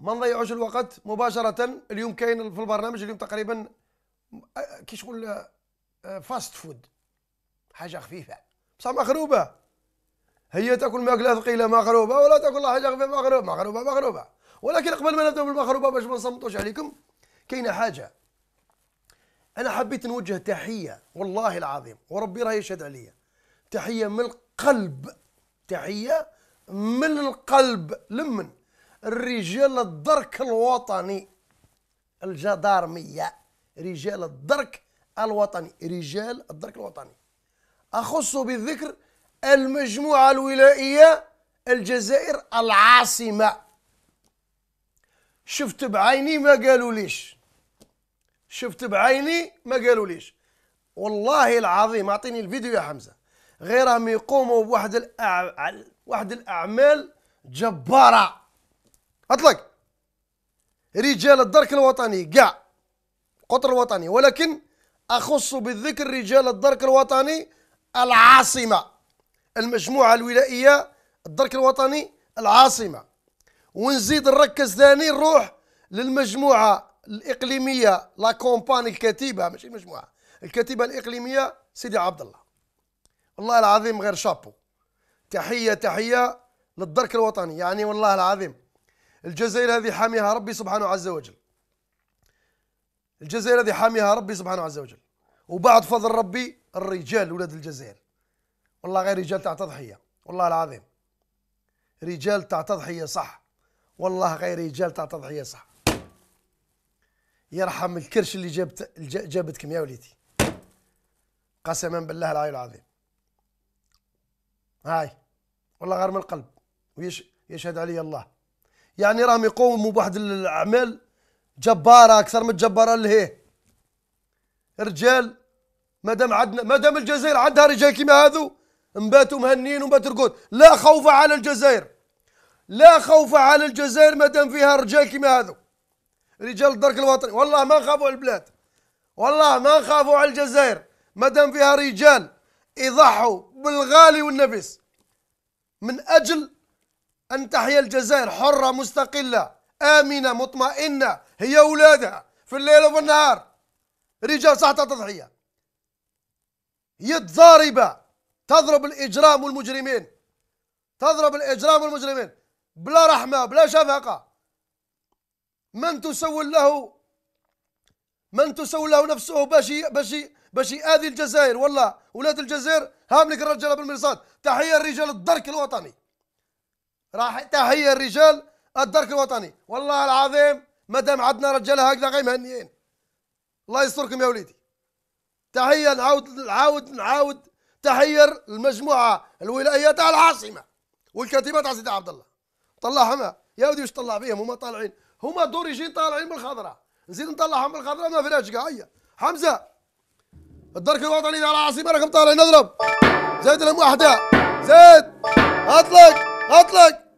ما نضيعوش الوقت مباشره اليوم كاين في البرنامج اليوم تقريبا كي شغل فاست فود حاجه خفيفه بصح مغروبه هي تاكل ماكله ثقيله مغروبه ولا تاكل حاجه خفيفه مغروبه مغروبه مغروبه ولكن قبل ما نبداو بالمغروبه باش ما نصمتوش عليكم كاينه حاجه انا حبيت نوجه تحيه والله العظيم وربي راه يشهد عليا تحيه من القلب تحيه من القلب لمن الرجال الدرك الوطني الجدارمية رجال الدرك الوطني رجال الدرك الوطني أخص بالذكر المجموعة الولائية الجزائر العاصمة شفت بعيني ما قالوا ليش شفت بعيني ما قالوا ليش والله العظيم اعطيني الفيديو يا حمزه غيرهم يقوموا بواحد الأع... واحد الاعمال جباره اطلق رجال الدرك الوطني كاع قطر الوطني ولكن اخص بالذكر رجال الدرك الوطني العاصمه المجموعه الولائيه الدرك الوطني العاصمه ونزيد نركز ثاني نروح للمجموعه الاقليميه لا كومباني الكتيبه ماشي مجموعه الكتيبه الاقليميه سيدي عبد الله والله العظيم غير شابو تحيه تحيه للدرك الوطني يعني والله العظيم الجزائر هذه حاميها ربي سبحانه عز وجل الجزائر هذه حاميها ربي سبحانه عز وجل وبعد فضل ربي الرجال ولاد الجزائر والله غير رجال تاع تضحيه والله العظيم رجال تاع تضحيه صح والله غير رجال تاع تضحيه صح يرحم الكرش اللي جابت جابتكم يا وليدي قسما بالله العلي العظيم هاي والله غير من القلب ويشهد علي الله يعني راهم يقوموا بواحد الاعمال جباره اكثر من الجباره اللي هي رجال مادام عندنا مادام الجزائر عندها رجال كيما هذو نباتوا مهنيين وما ترقد لا خوف على الجزائر لا خوف على الجزائر مادام فيها رجال كيما هذو رجال الدرك الوطني والله ما نخافوا على البلاد والله ما نخافوا على الجزائر مادام فيها رجال يضحوا بالغالي والنفس من اجل أن تحيا الجزائر حرة مستقلة آمنة مطمئنة هي أولادها في الليل وفي النهار رجال صحة تضحية يد ضاربة تضرب الإجرام والمجرمين تضرب الإجرام والمجرمين بلا رحمة بلا شفقة من تسول له من تسول له نفسه باش باش باش يآذي الجزائر والله ولاد الجزائر هاملك الرجال بالمرصاد تحية الرجال الدرك الوطني راح تحيه الرجال الدرك الوطني والله العظيم ما دام عندنا رجال هكذا غير مهنيين الله يستركم يا وليدي تحيه نعاود نعاود نعاود تحيه المجموعه الولائيه تاع العاصمه والكتيبه تاع سيدي عبد الله طلعهم يا ودي واش طلع بهم هما طالعين هما دوريجين طالعين من الخضراء نزيد نطلعهم من الخضراء ما فيهاش كاع حمزه الدرك الوطني تاع العاصمه راكم طالعين نضرب زيد لهم وحده زيد اطلق At lan.